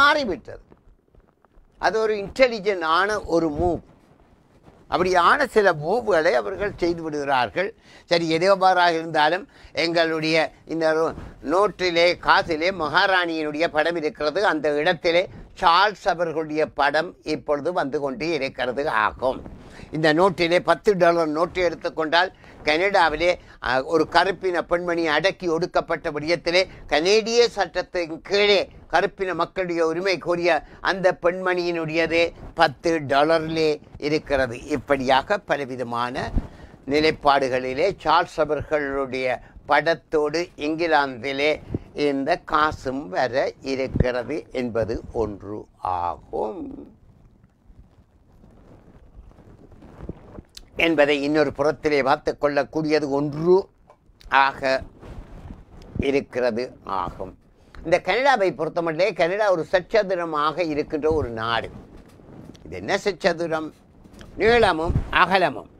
மாறிவிட்டது அது ஒரு இன்டெலிஜென்ட் ஆன ஒரு மூவ் அப்படியான சில மூவ்களை அவர்கள் செய்து விடுகிறார்கள் சரி எதோபாராக இருந்தாலும் எங்களுடைய இந்த நோட்டிலே காசிலே மகாராணியினுடைய படம் இருக்கிறது அந்த இடத்திலே சார்ல்ஸ் அவர்களுடைய படம் இப்பொழுது வந்து கொண்டு இருக்கிறது ஆகும் இந்த நோட்டிலே பத்து டாலர் நோட்டு எடுத்துக்கொண்டால் கனடாவிலே ஒரு கருப்பின பெண்மணி அடக்கி ஒடுக்கப்பட்ட விடயத்திலே கனேடிய சட்டத்தின் கீழே கருப்பின மக்களுடைய உரிமை கோரிய அந்த பெண்மணியினுடையது பத்து டாலர்லே இருக்கிறது இப்படியாக பலவிதமான நிலைப்பாடுகளிலே சார்ஸ் அவர்களுடைய படத்தோடு இங்கிலாந்திலே இந்த காசும் வர இருக்கிறது என்பது ஒன்று ஆகும் என்பதை இன்னொரு புறத்திலே பார்த்து கொள்ளக்கூடியது ஒன்று ஆக இருக்கிறது ஆகும் இந்த கனடாவை பொறுத்தமட்டிலே கனடா ஒரு சச்சதுரமாக இருக்கின்ற ஒரு நாடு இது என்ன சச்சதுரம் நீளமும் அகலமும்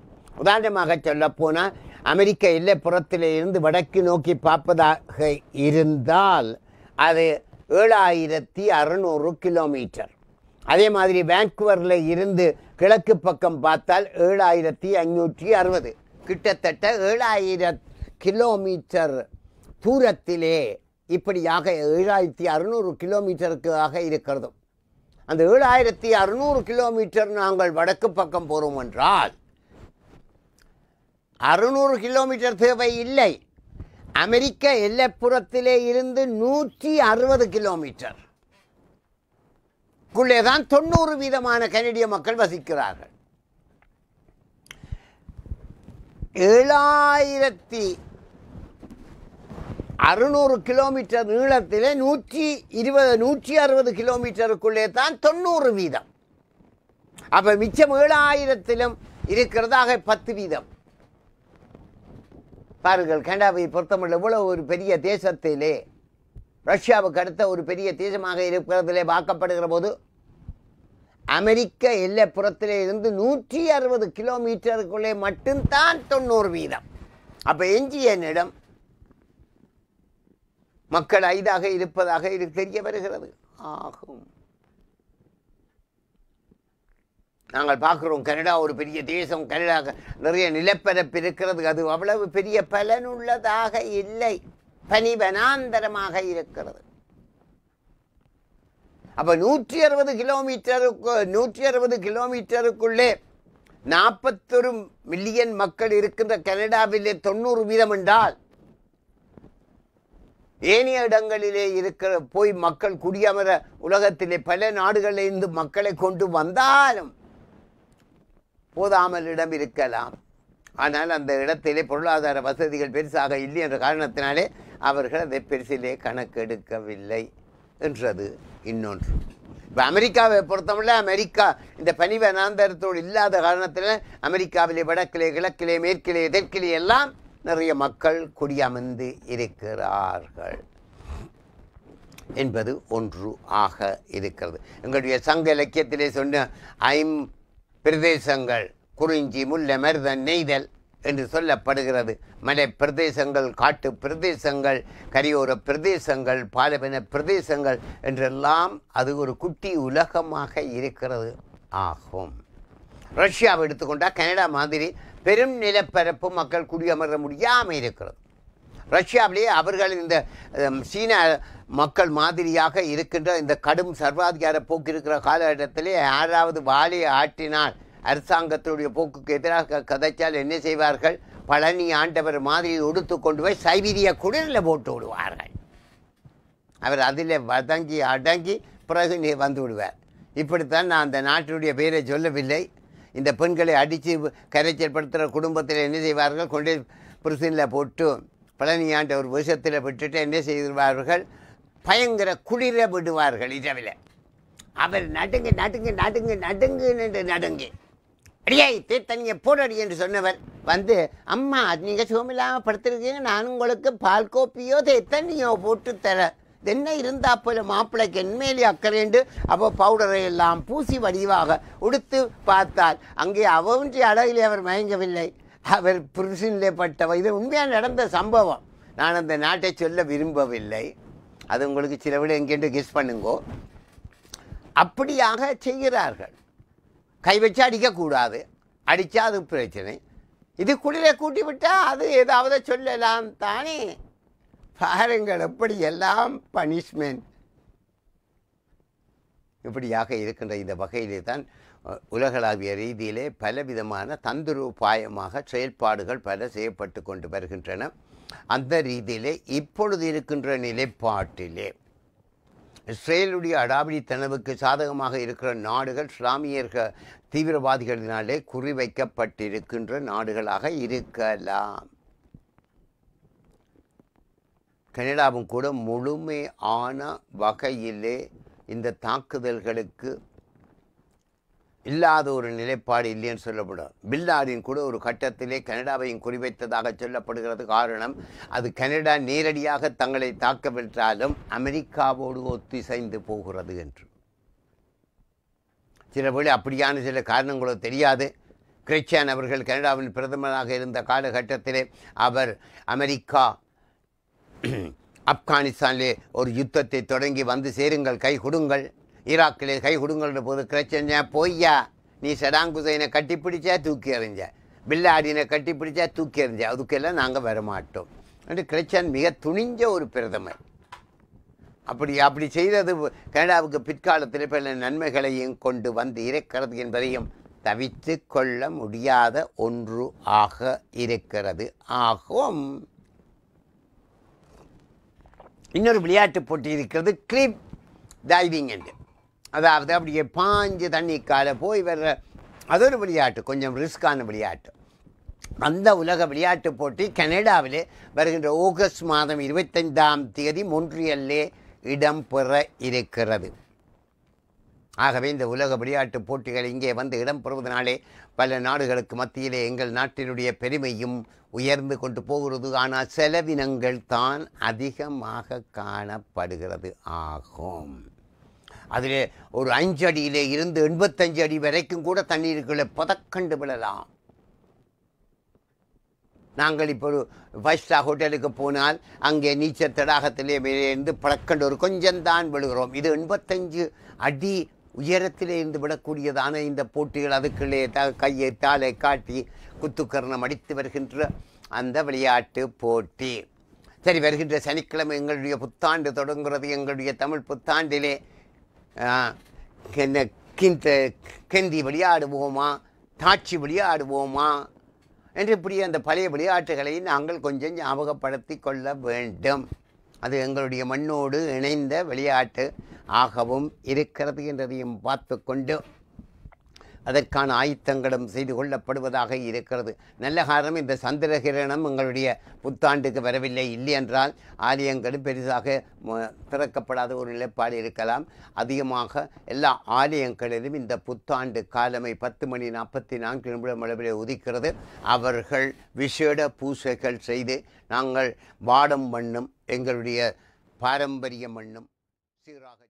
உதாரணமாக சொல்லப்போனால் அமெரிக்க எல்லைப்புறத்தில் இருந்து வடக்கு நோக்கி பார்ப்பதாக இருந்தால் அது ஏழாயிரத்தி அறுநூறு கிலோமீட்டர் அதே மாதிரி வேன்குவரில் இருந்து கிழக்கு பக்கம் பார்த்தால் ஏழாயிரத்தி ஐநூற்றி அறுபது கிட்டத்தட்ட ஏழாயிர கிலோமீட்டர் தூரத்திலே இப்படியாக ஏழாயிரத்தி அறுநூறு கிலோமீட்டருக்காக இருக்கிறது அந்த ஏழாயிரத்தி அறுநூறு கிலோமீட்டர் நாங்கள் வடக்கு பக்கம் போகிறோம் என்றால் அறுநூறு கிலோமீட்டர் தேவை இல்லை அமெரிக்க எல்லைப்புறத்திலே இருந்து நூற்றி அறுபது கிலோமீட்டர் குள்ளே தான் தொண்ணூறு வீதமான கனடிய மக்கள் வசிக்கிறார்கள் ஏழாயிரத்தி அறுநூறு கிலோமீட்டர் நீளத்திலே நூற்றி இருபது நூற்றி அறுபது கிலோமீட்டருக்குள்ளே தான் தொண்ணூறு வீதம் அப்போ மிச்சம் ஏழாயிரத்திலும் இருக்கிறதாக பத்து வீதம் பாருங்கள் கனடாவை பொறுத்தமல்ல இவ்வளவு ஒரு பெரிய தேசத்திலே ரஷ்யாவுக்கு அடுத்த ஒரு பெரிய தேசமாக இருக்கிறதிலே பார்க்கப்படுகிற போது அமெரிக்க எல்லைப்புறத்தில் இருந்து நூற்றி அறுபது கிலோமீட்டருக்குள்ளே மட்டும்தான் தொண்ணூறு வீதம் அப்போ எஞ்சிய மக்கள் ஐதாக இருப்பதாக இது தெரிய வருகிறது ஆகும் நாங்கள் பார்க்குறோம் கனடா ஒரு பெரிய தேசம் கனடா நிறைய நிலப்பரப்பு இருக்கிறது அது அவ்வளவு பெரிய பலனுள்ளதாக இல்லை பனிவனாந்தரமாக இருக்கிறது அப்போ நூற்றி அறுபது கிலோமீட்டருக்கு நூற்றி அறுபது கிலோமீட்டருக்குள்ளே நாற்பத்தொரு மில்லியன் மக்கள் இருக்கின்ற கனடாவிலே தொண்ணூறு வீதம் என்றால் ஏனைய இடங்களிலே இருக்கிற போய் மக்கள் குடியமர உலகத்திலே பல நாடுகளிலிருந்து மக்களை கொண்டு வந்தாலும் போதாமல் இடம் இருக்கலாம் ஆனால் அந்த இடத்திலே பொருளாதார வசதிகள் பெருசாக இல்லை என்ற காரணத்தினாலே அவர்கள் அதை பெருசிலே கணக்கெடுக்கவில்லை என்றது இன்னொன்று இப்போ அமெரிக்காவை பொறுத்தவரை அமெரிக்கா இந்த பனி வனாந்தரத்தோடு இல்லாத காரணத்தில் அமெரிக்காவிலே வடக்கிலே கிழக்கிலே மேற்கிலே தெற்கிலே எல்லாம் நிறைய மக்கள் குடியமர்ந்து இருக்கிறார்கள் என்பது ஒன்று ஆக இருக்கிறது எங்களுடைய சங்க இலக்கியத்திலே சொன்ன ஐம் பிரதேசங்கள் குறிஞ்சி முல்லை மருதன் நெய்தல் என்று சொல்லப்படுகிறது மலை பிரதேசங்கள் காட்டு பிரதேசங்கள் கரையோர பிரதேசங்கள் பாலவன பிரதேசங்கள் என்றெல்லாம் அது ஒரு குட்டி உலகமாக இருக்கிறது ஆகும் ரஷ்யாவை எடுத்துக்கொண்டால் கனடா மாதிரி பெரும் நிலப்பரப்பு மக்கள் குடியமர முடியாமல் இருக்கிறது ரஷ்யாவிலேயே அவர்கள் இந்த சீன மக்கள் மாதிரியாக இருக்கின்ற இந்த கடும் சர்வாதிகார போக்கு இருக்கிற காலகட்டத்திலே யாராவது வாலியை ஆட்டினால் அரசாங்கத்தினுடைய போக்குக்கு எதிராக கதைச்சால் என்ன செய்வார்கள் பழனி ஆண்டவர் மாதிரி ஒடுத்து கொண்டு போய் சைவீரிய குளிரில் போட்டு விடுவார்கள் அவர் அதில் வதங்கி அடங்கி பிறகு நீ வந்து விடுவார் இப்படித்தான் நான் அந்த நாட்டினுடைய பெயரை சொல்லவில்லை இந்த பெண்களை அடித்து கரைச்சல் படுத்துகிற குடும்பத்தில் என்ன செய்வார்கள் கொண்டு புருஷனில் போட்டு பழனி ஒரு விஷத்தில் விட்டுட்டு என்ன செய்வார்கள் பயங்கர குளிரை விடுவார்கள் இரவில் அவர் நடுங்கு நடுங்கு நடுங்கு நின்று நடுங்கு அடியை தீர்த்தனிய போடடி என்று சொன்னவர் வந்து அம்மா நீங்கள் சோமில்லாமல் படுத்துருக்கீங்க நான் உங்களுக்கு பால் கோப்பியோ தீர்த்தனியோ போட்டு தர தென்னை இருந்தா போல மாப்பிள்ளைக்கு என்மேலி அக்கறேண்டு அவள் பவுடரை எல்லாம் பூசி வடிவாக உடுத்து பார்த்தால் அங்கே அவன்றி அழகிலே அவர் மயங்கவில்லை அவர் புருஷனிலே பட்டவர் இது உண்மையாக நடந்த சம்பவம் நான் அந்த நாட்டை சொல்ல விரும்பவில்லை அது உங்களுக்கு சில விட எங்கேண்டு கிஸ் பண்ணுங்கோ அப்படியாக செய்கிறார்கள் கை வச்சு அடிக்கக்கூடாது அடித்தா அது பிரச்சனை இது குளிரை கூட்டி விட்டால் அது ஏதாவது சொல்லலாம் தானே பாருங்கள் எப்படி எல்லாம் பனிஷ்மெண்ட் இப்படியாக இருக்கின்ற இந்த வகையிலே தான் உலகளாவிய ரீதியிலே பலவிதமான தந்திரோபாயமாக செயல்பாடுகள் பல செய்யப்பட்டு கொண்டு வருகின்றன அந்த ரீதியிலே இப்பொழுது இருக்கின்ற நிலைப்பாட்டிலே இஸ்ரேலுடைய தனவுக்கு சாதகமாக இருக்கிற நாடுகள் இஸ்லாமியர்கள் தீவிரவாதிகளினாலே குறிவைக்கப்பட்டிருக்கின்ற நாடுகளாக இருக்கலாம் கனடாவும் கூட முழுமையான வகையிலே இந்த தாக்குதல்களுக்கு இல்லாத ஒரு நிலைப்பாடு இல்லைன்னு சொல்லப்படும் பில்லாரின் கூட ஒரு கட்டத்திலே கனடாவையும் குறிவைத்ததாக சொல்லப்படுகிறது காரணம் அது கனடா நேரடியாக தங்களை தாக்கவிட்டாலும் அமெரிக்காவோடு ஒத்திசைந்து போகிறது என்று சில வேளை அப்படியான சில காரணங்களோ தெரியாது கிறிஸ்டியான் அவர்கள் கனடாவின் பிரதமராக இருந்த காலகட்டத்திலே அவர் அமெரிக்கா ஆப்கானிஸ்தானிலே ஒரு யுத்தத்தை தொடங்கி வந்து சேருங்கள் கை கொடுங்கள் ஈராக்கிலே கை கொடுங்கள்னு போது கிரச்சஞ்ச பொய்யா நீ சடாங் குசைனை பிடிச்சா தூக்கி எறிஞ்ச பில்லாடினை கட்டிப்பிடிச்சா தூக்கி எறிஞ்ச அதுக்கெல்லாம் நாங்கள் வரமாட்டோம் என்று கிரச்சன் மிக துணிஞ்ச ஒரு பிரதமர் அப்படி அப்படி செய்தது கனடாவுக்கு பிற்காலத்தில் பல நன்மைகளையும் கொண்டு வந்து இருக்கிறது என்பதையும் தவித்து கொள்ள முடியாத ஒன்று ஆக இருக்கிறது ஆகும் இன்னொரு விளையாட்டு போட்டி இருக்கிறது கிளிப் டைவிங் என்று அதாவது அப்படியே பாஞ்சு தண்ணிக்கால போய் வர்ற அது ஒரு விளையாட்டு கொஞ்சம் ரிஸ்கான விளையாட்டு அந்த உலக விளையாட்டு போட்டி கனடாவிலே வருகின்ற ஆகஸ்ட் மாதம் இருபத்தைந்தாம் தேதி மொன்றியல்லே இடம்பெற இருக்கிறது ஆகவே இந்த உலக விளையாட்டு போட்டிகள் இங்கே வந்து இடம்பெறுவதனாலே பல நாடுகளுக்கு மத்தியிலே எங்கள் நாட்டினுடைய பெருமையும் உயர்ந்து கொண்டு போகிறது ஆனால் செலவினங்கள் தான் அதிகமாக காணப்படுகிறது ஆகும் அதில் ஒரு அஞ்சு அடியிலே இருந்து எண்பத்தஞ்சு அடி வரைக்கும் கூட தண்ணீருக்குள்ளே புதக்கண்டு விழலாம் நாங்கள் இப்போ ஒரு ஃபைவ் ஸ்டார் ஹோட்டலுக்கு போனால் அங்கே நீச்சல் தடாகத்திலே இருந்து பழக்கண்டு ஒரு கொஞ்சம்தான் விழுகிறோம் இது எண்பத்தஞ்சு அடி உயரத்திலே இருந்து விடக்கூடியதான இந்த போட்டிகள் அதுக்குள்ளே த கையை தாளை காட்டி குத்துக்கரணம் அடித்து வருகின்ற அந்த விளையாட்டு போட்டி சரி வருகின்ற சனிக்கிழமை எங்களுடைய புத்தாண்டு தொடங்குறது எங்களுடைய தமிழ் புத்தாண்டிலே கிந்த கெந்தி விளையாடுவோமா தாட்சி விளையாடுவோமா என்று இப்படி அந்த பழைய விளையாட்டுகளை நாங்கள் கொஞ்சம் ஞாபகப்படுத்தி கொள்ள வேண்டும் அது எங்களுடைய மண்ணோடு இணைந்த விளையாட்டு ஆகவும் இருக்கிறது என்றதையும் பார்த்து கொண்டு அதற்கான ஆயத்தங்களும் செய்து கொள்ளப்படுவதாக இருக்கிறது நல்ல காரணம் இந்த சந்திரகிரணம் உங்களுடைய எங்களுடைய புத்தாண்டுக்கு வரவில்லை இல்லை என்றால் ஆலயங்கள் பெரிதாக திறக்கப்படாத ஒரு நிலைப்பாடு இருக்கலாம் அதிகமாக எல்லா ஆலயங்களிலும் இந்த புத்தாண்டு காலமை பத்து மணி நாற்பத்தி நான்கு நிமிடம் அளவில் உதிக்கிறது அவர்கள் விசேட பூசைகள் செய்து நாங்கள் வாடம் மண்ணும் எங்களுடைய பாரம்பரிய மண்ணும் சீராக